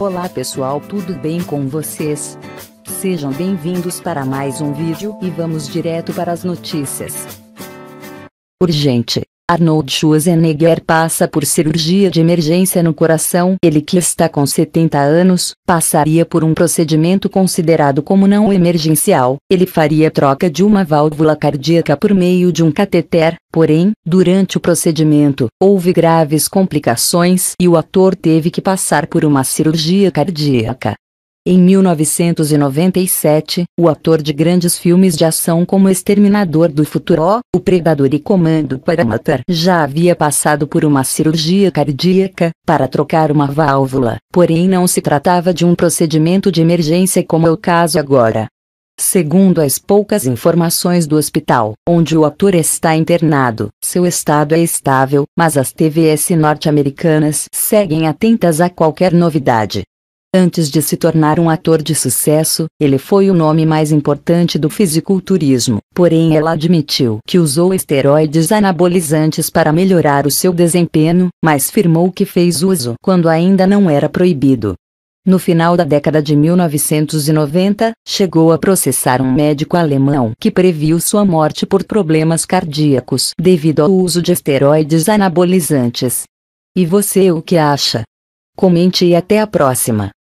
Olá pessoal, tudo bem com vocês? Sejam bem-vindos para mais um vídeo e vamos direto para as notícias. Urgente. Arnold Schwarzenegger passa por cirurgia de emergência no coração. Ele que está com 70 anos, passaria por um procedimento considerado como não emergencial. Ele faria troca de uma válvula cardíaca por meio de um cateter, porém, durante o procedimento, houve graves complicações e o ator teve que passar por uma cirurgia cardíaca. Em 1997, o ator de grandes filmes de ação como Exterminador do Futuro, O Predador e Comando para Matar já havia passado por uma cirurgia cardíaca, para trocar uma válvula, porém não se tratava de um procedimento de emergência como é o caso agora. Segundo as poucas informações do hospital onde o ator está internado, seu estado é estável, mas as TVS norte-americanas seguem atentas a qualquer novidade. Antes de se tornar um ator de sucesso, ele foi o nome mais importante do fisiculturismo, porém ela admitiu que usou esteroides anabolizantes para melhorar o seu desempenho, mas firmou que fez uso quando ainda não era proibido. No final da década de 1990, chegou a processar um médico alemão que previu sua morte por problemas cardíacos devido ao uso de esteroides anabolizantes. E você o que acha? Comente e até a próxima!